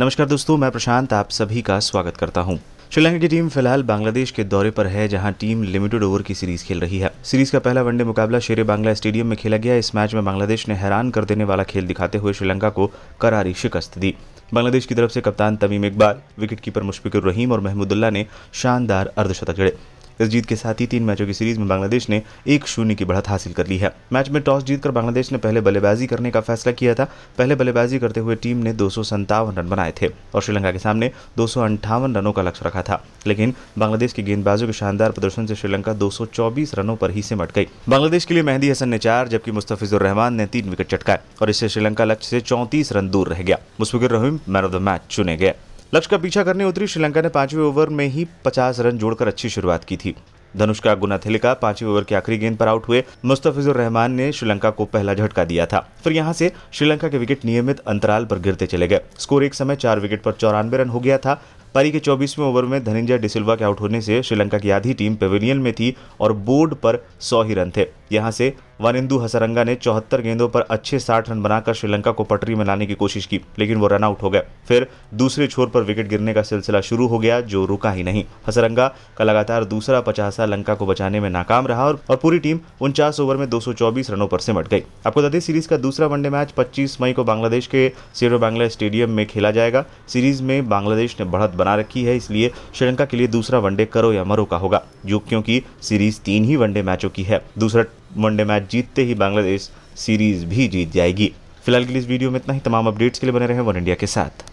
नमस्कार दोस्तों मैं प्रशांत आप सभी का स्वागत करता हूं। श्रीलंका की टीम फिलहाल बांग्लादेश के दौरे पर है जहां टीम लिमिटेड ओवर की सीरीज खेल रही है सीरीज का पहला वनडे मुकाबला शेर बांग्ला स्टेडियम में खेला गया इस मैच में बांग्लादेश ने हैरान कर देने वाला खेल दिखाते हुए श्रीलंका को करारी शिकस्त दी बांग्लादेश की तरफ से कप्तान तमीम इकबाल विकेटकीपर मुशफिकुर रहीम और महमूदुल्ला ने शानदार अर्धशतक जड़े इस जीत के साथ ही तीन मैचों की सीरीज में बांग्लादेश ने एक शून्य की बढ़त हासिल कर ली है मैच में टॉस जीतकर बांग्लादेश ने पहले बल्लेबाजी करने का फैसला किया था पहले बल्लेबाजी करते हुए टीम ने दो रन बनाए थे और श्रीलंका के सामने दो रनों का लक्ष्य रखा था लेकिन बांग्लादेश के गेंदबाजों के शानदार प्रदर्शन से श्रीलंका दो रनों पर ही सिमट गई बांग्लादेश के लिए मेहंदी हसन ने चार जबकि मुस्तफिजुर रहमान ने तीन विकेट चटकाए और इससे श्रीलंका लक्ष्य से चौंतीस रन दूर रह गया Mushfiqur Rahim man of the match चुने गए लक्ष्य का पीछा करने उतरी श्रीलंका ने पांचवें ओवर में ही 50 रन जोड़कर अच्छी शुरुआत की थी धनुष्का गुनाथिलिका पांचवें ओवर की आखिरी गेंद पर आउट हुए मुस्तफिजुर रहमान ने श्रीलंका को पहला झटका दिया था फिर यहां से श्रीलंका के विकेट नियमित अंतराल पर गिरते चले गए स्कोर एक समय चार विकेट पर चौरानवे रन हो गया था पारी के चौबीसवें ओवर में धनंजय डिसिल्वा के आउट होने से श्रीलंका की आधी टीम पेविलियन में थी और बोर्ड पर सौ ही रन थे यहां से वनिंदु हसरंगा ने चौहत्तर गेंदों पर अच्छे साठ रन बनाकर श्रीलंका को पटरी में लाने की कोशिश की लेकिन वो रन आउट हो गए फिर दूसरे छोर पर विकेट गिरने का सिलसिला शुरू हो गया जो रुका ही नहीं हसरंगा का लगातार दूसरा पचासा लंका को बचाने में नाकाम रहा और, और पूरी टीम उनचास ओवर में दो रनों पर सिमट गई आपको बता दें सीरीज का दूसरा वनडे मैच पच्चीस मई को बांग्लादेश के सीरो बांग्ला स्टेडियम में खेला जाएगा सीरीज में बांग्लादेश ने बढ़त बना रखी है इसलिए श्रीलंका के लिए दूसरा वनडे करो या मरो का होगा जो क्योंकि सीरीज तीन ही वनडे मैचों की है दूसरा वनडे मैच जीतते ही बांग्लादेश सीरीज भी जीत जाएगी फिलहाल के लिए इस वीडियो में इतना ही तमाम अपडेट्स के लिए बने रहे वन इंडिया के साथ